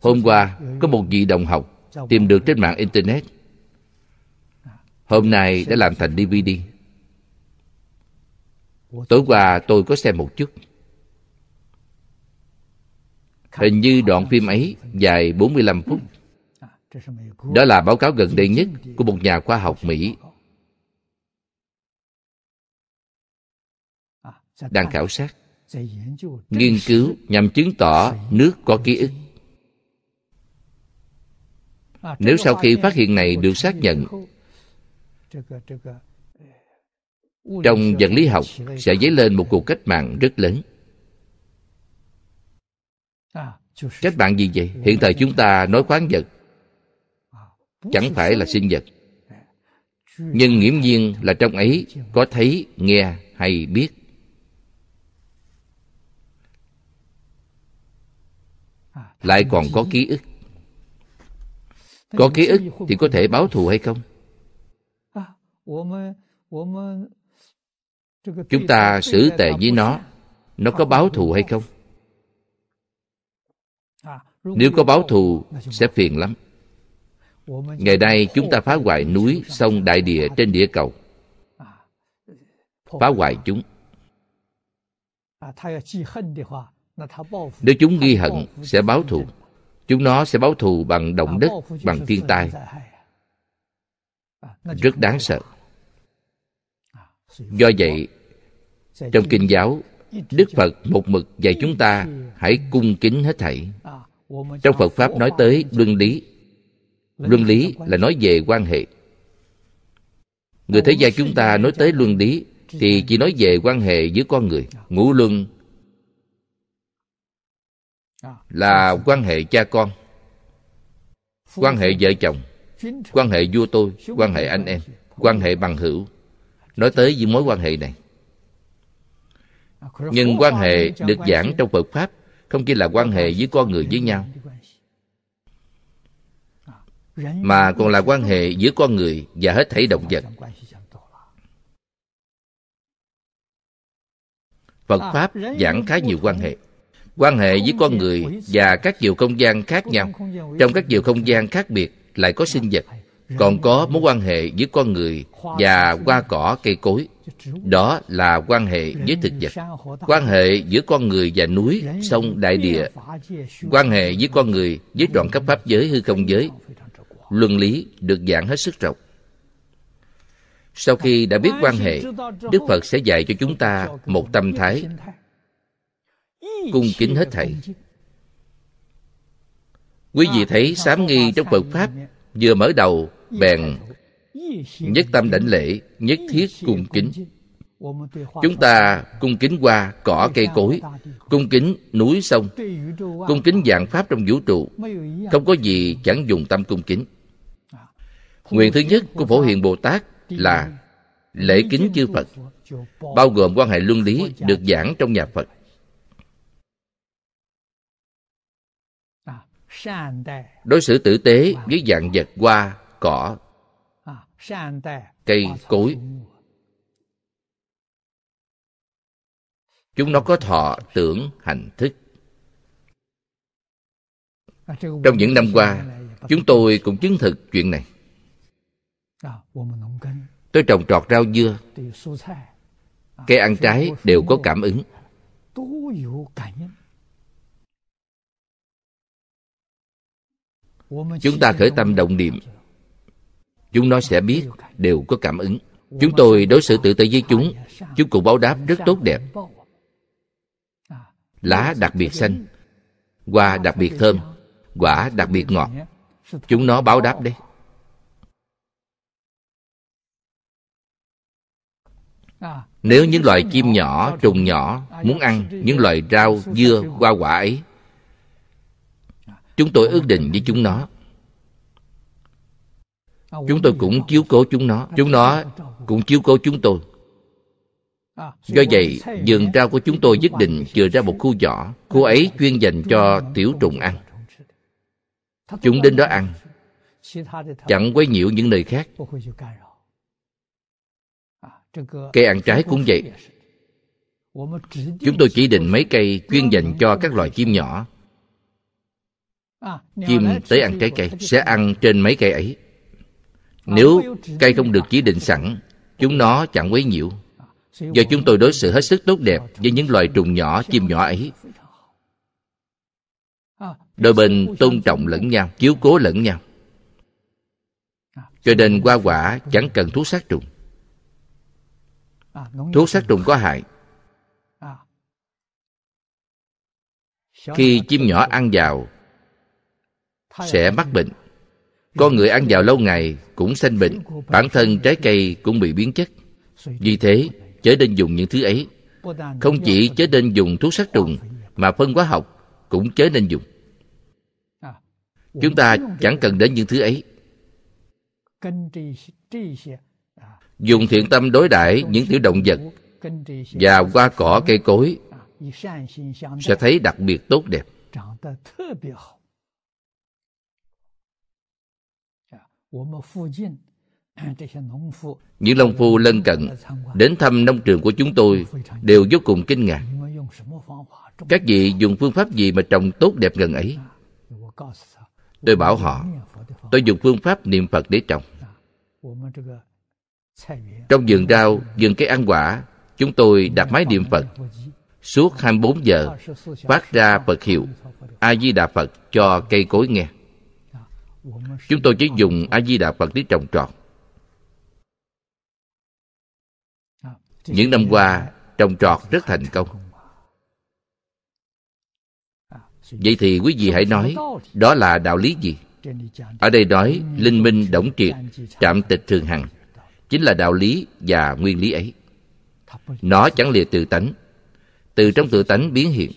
Hôm qua có một vị đồng học tìm được trên mạng Internet Hôm nay đã làm thành DVD Tối qua tôi có xem một chút Hình như đoạn phim ấy dài 45 phút Đó là báo cáo gần đây nhất của một nhà khoa học Mỹ Đang khảo sát Nghiên cứu nhằm chứng tỏ nước có ký ức À, nếu sau khi phát hiện này được xác nhận trong vật lý học sẽ dấy lên một cuộc cách mạng rất lớn à, cách mạng gì vậy hiện thời chúng ta nói khoáng vật à, chẳng phải là sinh vật nhưng nghiễm nhiên là trong ấy có thấy nghe hay biết lại còn có ký ức có ký ức thì có thể báo thù hay không chúng ta xử tệ với nó nó có báo thù hay không nếu có báo thù sẽ phiền lắm ngày nay chúng ta phá hoại núi sông đại địa trên địa cầu phá hoại chúng nếu chúng ghi hận sẽ báo thù Chúng nó sẽ báo thù bằng động à, đất, bằng thiên tai. À, Rất đáng sợ. À, Do vậy, trong kinh giáo, Đức Phật một mực dạy chúng ta hãy cung kính hết thảy. Trong Phật Pháp nói tới luân lý. Luân lý là nói về quan hệ. Người thế gian chúng ta nói tới luân lý thì chỉ nói về quan hệ giữa con người, dạ. ngũ luân là quan hệ cha con quan hệ vợ chồng quan hệ vua tôi quan hệ anh em quan hệ bằng hữu nói tới những mối quan hệ này nhưng quan hệ được giảng trong phật pháp không chỉ là quan hệ với con người với nhau mà còn là quan hệ giữa con người và hết thảy động vật phật pháp giảng khá nhiều quan hệ quan hệ với con người và các chiều không gian khác nhau trong các chiều không gian khác biệt lại có sinh vật còn có mối quan hệ với con người và hoa cỏ cây cối đó là quan hệ với thực vật quan hệ giữa con người và núi sông đại địa quan hệ với con người với trọn cấp pháp giới hư không giới luân lý được giảng hết sức rộng sau khi đã biết quan hệ đức phật sẽ dạy cho chúng ta một tâm thái cung kính hết thảy quý vị thấy sám nghi trong phật pháp vừa mở đầu bèn nhất tâm đảnh lễ nhất thiết cung kính chúng ta cung kính qua cỏ cây cối cung kính núi sông cung kính dạng pháp trong vũ trụ không có gì chẳng dùng tâm cung kính nguyện thứ nhất của phổ hiền bồ tát là lễ kính chư phật bao gồm quan hệ luân lý được giảng trong nhà phật đối xử tử tế với dạng vật hoa cỏ à, cây cối chúng nó có thọ tưởng hành thức à, trong những năm qua chúng tôi cũng chứng thực chuyện này à, tôi trồng trọt rau dưa cây ăn trái đều có cảm ứng chúng ta khởi tâm động niệm chúng nó sẽ biết đều có cảm ứng chúng tôi đối xử tử tế với chúng chúng cũng báo đáp rất tốt đẹp lá đặc biệt xanh hoa đặc biệt thơm quả đặc biệt ngọt chúng nó báo đáp đấy nếu những loài chim nhỏ trùng nhỏ muốn ăn những loài rau dưa hoa quả ấy chúng tôi ước định với chúng nó chúng tôi cũng chiếu cố chúng nó chúng nó cũng chiếu cố chúng tôi do vậy vườn rau của chúng tôi nhất định chừa ra một khu nhỏ khu ấy chuyên dành cho tiểu trùng ăn chúng đến đó ăn chẳng quấy nhiễu những nơi khác cây ăn trái cũng vậy chúng tôi chỉ định mấy cây chuyên dành cho các loài chim nhỏ À, chim tới ăn trái cây sẽ ăn trên mấy cây ấy à, nếu cây không được chỉ định sẵn chúng nó chẳng quấy nhiễu à, do chúng tôi đối xử hết sức tốt đẹp ờ, với những loài trùng nhỏ chim nhỏ ấy đôi bên tôn trọng lẫn nhau chiếu cố lẫn nhau cho nên hoa quả chẳng cần thuốc sát trùng thuốc sát trùng có hại khi chim nhỏ ăn vào sẽ à. mắc bệnh con người ăn vào lâu ngày cũng sanh bệnh bản thân trái cây cũng bị biến chất vì thế chớ nên dùng những thứ ấy không chỉ chớ nên dùng thuốc sát trùng mà phân hóa học cũng chớ nên dùng chúng ta chẳng cần đến những thứ ấy dùng thiện tâm đối đãi những tiểu động vật và qua cỏ cây cối sẽ thấy đặc biệt tốt đẹp Những nông phu lân cận đến thăm nông trường của chúng tôi đều vô cùng kinh ngạc. Các vị dùng phương pháp gì mà trồng tốt đẹp gần ấy? Tôi bảo họ, tôi dùng phương pháp niệm Phật để trồng. Trong vườn rau, vườn cây ăn quả, chúng tôi đặt máy niệm Phật. Suốt 24 giờ, phát ra Phật hiệu A-di-đà Phật cho cây cối nghe. Chúng tôi chỉ dùng A-di-đà Phật để trồng trọt. Những năm qua, trồng trọt rất thành công. Vậy thì quý vị hãy nói, đó là đạo lý gì? Ở đây nói, linh minh đổng triệt, trạm tịch thường hằng. Chính là đạo lý và nguyên lý ấy. Nó chẳng lìa tự tánh, từ trong tự tánh biến hiện.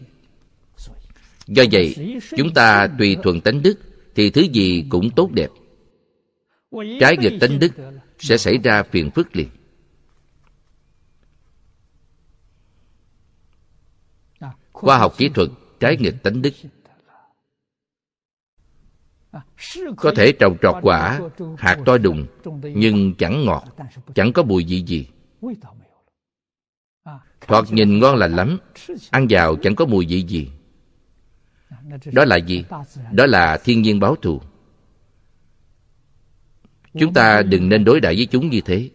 Do vậy, chúng ta tùy thuận tánh đức thì thứ gì cũng tốt đẹp trái nghịch tánh đức sẽ xảy ra phiền phức liền khoa học kỹ thuật trái nghịch tánh đức có thể trồng trọt quả hạt to đùng nhưng chẳng ngọt chẳng có mùi vị gì thoạt nhìn ngon lành lắm ăn vào chẳng có mùi vị gì đó là gì đó là thiên nhiên báo thù chúng ta đừng nên đối đãi với chúng như thế